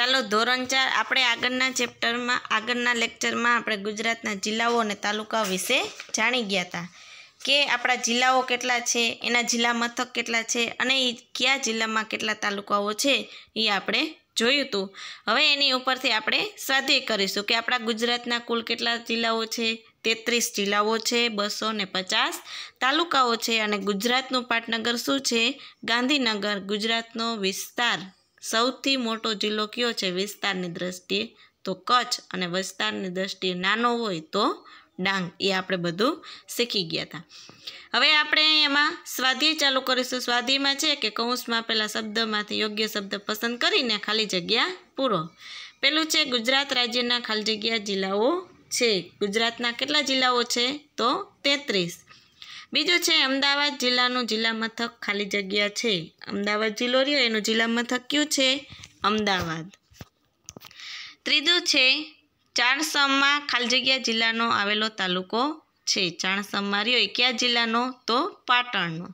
ચાલો ધોરણ ચાર આપણે આગળના ચેપ્ટરમાં આગળના લેક્ચરમાં આપણે ગુજરાતના જિલ્લાઓ અને તાલુકા વિશે જાણી ગયા હતા કે આપણા જિલ્લાઓ કેટલા છે એના જિલ્લા મથક કેટલા છે અને એ કયા જિલ્લામાં કેટલા તાલુકાઓ છે એ આપણે જોયું હતું હવે એની ઉપરથી આપણે સ્વાધ્યાય કરીશું કે આપણા ગુજરાતના કુલ કેટલા જિલ્લાઓ છે તેત્રીસ જિલ્લાઓ છે બસો ને પચાસ તાલુકાઓ છે અને ગુજરાતનું પાટનગર શું છે ગાંધીનગર ગુજરાતનો વિસ્તાર સૌથી મોટો જિલ્લો કયો છે વિસ્તારની દ્રષ્ટિએ તો કચ્છ અને વિસ્તારની દ્રષ્ટિએ નાનો હોય તો ડાંગ એ આપણે બધું શીખી ગયા હતા હવે આપણે એમાં સ્વાધ્યાય ચાલુ કરીશું સ્વાધ્યાયમાં છે કે કૌંસમાં પહેલાં શબ્દમાંથી યોગ્ય શબ્દ પસંદ કરીને ખાલી જગ્યા પૂરો પેલું છે ગુજરાત રાજ્યના ખાલી જગ્યા જિલ્લાઓ છે ગુજરાતના કેટલા જિલ્લાઓ છે તો તેત્રીસ બીજું છે અમદાવાદ જિલ્લાનું જિલ્લા મથક ખાલી જગ્યા છે અમદાવાદ જિલ્લો રહ્યો એનું જિલ્લા મથક કયું છે અમદાવાદ ત્રીજું છે ચાણસમમાં ખાલી જગ્યા જિલ્લાનો આવેલો તાલુકો છે ચાણસમમાં રહ્યો એ કયા જિલ્લાનો તો પાટણનો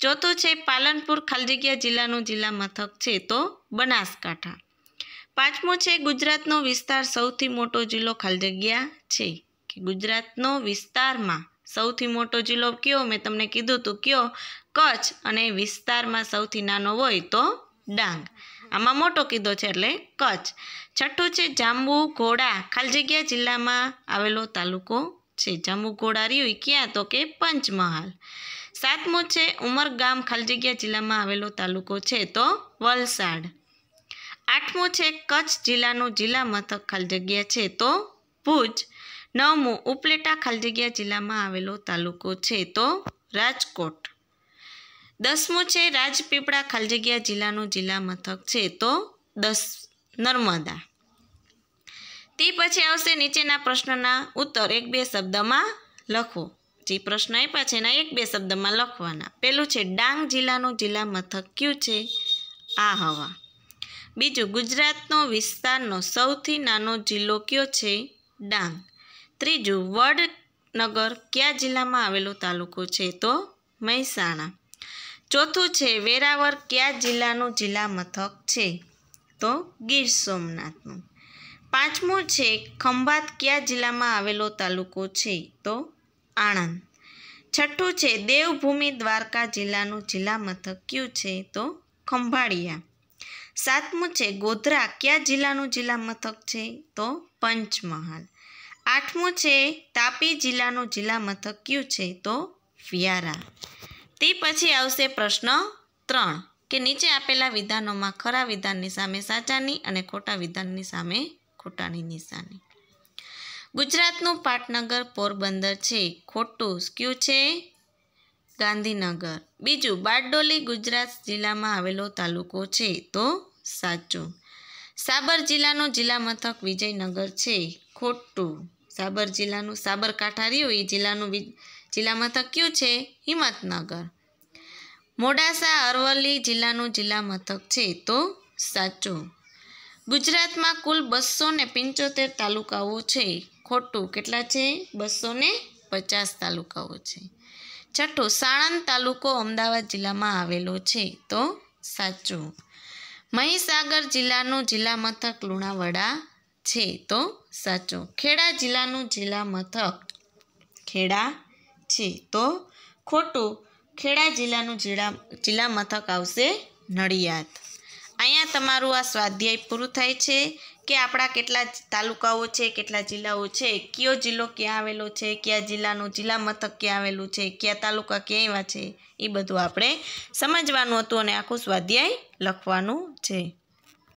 ચોથું છે પાલનપુર ખાલી જગ્યા જિલ્લાનું જિલ્લા મથક છે તો બનાસકાંઠા પાંચમું છે ગુજરાતનો વિસ્તાર સૌથી મોટો જિલ્લો ખાલી જગ્યા છે કે ગુજરાતનો વિસ્તારમાં સૌથી મોટો જિલ્લો કયો મેં તમને કીધું હતું કયો કચ્છ અને વિસ્તારમાં સૌથી નાનો હોય તો ડાંગ આમાં મોટો કીધો છે એટલે કચ્છ છઠ્ઠું છે જાંબુ ઘોડા ખાલી જગ્યા જિલ્લામાં આવેલો તાલુકો છે જાંબુ ઘોડા રહ્યું ક્યાં તો કે પંચમહાલ સાતમું છે ઉમરગામ ખાલી જગ્યા જિલ્લામાં આવેલો તાલુકો છે તો વલસાડ આઠમું છે કચ્છ જિલ્લાનું જિલ્લા મથક ખાલી જગ્યા છે તો ભુજ નવમું ઉપલેટા ખાલજગ્યા જિલ્લામાં આવેલો તાલુકો છે તો રાજકોટ દસમું છે રાજપીપળા ખાલજગ્યા જિલ્લાનું જિલ્લા મથક છે તો દસ નર્મદા તે પછી આવશે નીચેના પ્રશ્નના ઉત્તર એક બે શબ્દમાં લખો જે પ્રશ્ન આપ્યા છે એના એક બે શબ્દમાં લખવાના પહેલું છે ડાંગ જિલ્લાનું જિલ્લા મથક કયું છે આ હવા બીજું ગુજરાતનો વિસ્તારનો સૌથી નાનો જિલ્લો કયો છે ડાંગ ત્રીજું વડનગર કયા જિલ્લામાં આવેલો તાલુકો છે તો મહેસાણા ચોથું છે વેરાવર કયા જિલ્લાનું જિલ્લા મથક છે તો ગીર સોમનાથનું પાંચમું છે ખંભાત કયા જિલ્લામાં આવેલો તાલુકો છે તો આણંદ છઠ્ઠું છે દેવભૂમિ દ્વારકા જિલ્લાનું જિલ્લા મથક કયું છે તો ખંભાળિયા સાતમું છે ગોધરા કયા જિલ્લાનું જિલ્લા મથક છે તો પંચમહાલ આઠમું છે તાપી જિલ્લાનું જિલ્લા મથક કયું છે તો વ્યારા તે પછી આવશે પ્રશ્ન ત્રણ કે નીચે આપેલા વિધાનોમાં ખરા વિધાનની સામે સાચાની અને ખોટા વિધાનની સામે ખોટાની નિશાની ગુજરાતનું પાટનગર પોરબંદર છે ખોટું કયું છે ગાંધીનગર બીજું બારડોલી ગુજરાત જિલ્લામાં આવેલો તાલુકો છે તો સાચું સાબર જિલ્લાનું જિલ્લા મથક વિજયનગર છે ખોટું સાબર જિલ્લાનું સાબરકાંઠા રહ્યું એ જિલ્લાનું જિલ્લા મથક કયું છે હિંમતનગર મોડાસા અરવલ્લી જિલ્લાનું જિલ્લા મથક છે તો સાચું ગુજરાતમાં કુલ બસો ને પંચોતેર તાલુકાઓ છે ખોટું કેટલા છે બસો ને પચાસ તાલુકાઓ છે છઠ્ઠું સાણંદ તાલુકો અમદાવાદ જિલ્લામાં આવેલો છે તો સાચું મહીસાગર જિલ્લાનું જિલ્લા મથક લુણાવાડા છે તો સાચો ખેડા જિલ્લાનું જિલ્લા મથક ખેડા છે તો ખોટું ખેડા જિલ્લાનું જિલ્લા જિલ્લા મથક આવશે નડિયાદ અહીંયા તમારું આ સ્વાધ્યાય પૂરું થાય છે કે આપણા કેટલા તાલુકાઓ છે કેટલા જિલ્લાઓ છે કયો જિલ્લો ક્યાં આવેલો છે કયા જિલ્લાનું જિલ્લા મથક ક્યાં આવેલું છે કયા તાલુકા ક્યાં એવા છે એ બધું આપણે સમજવાનું હતું અને આખું સ્વાધ્યાય લખવાનું છે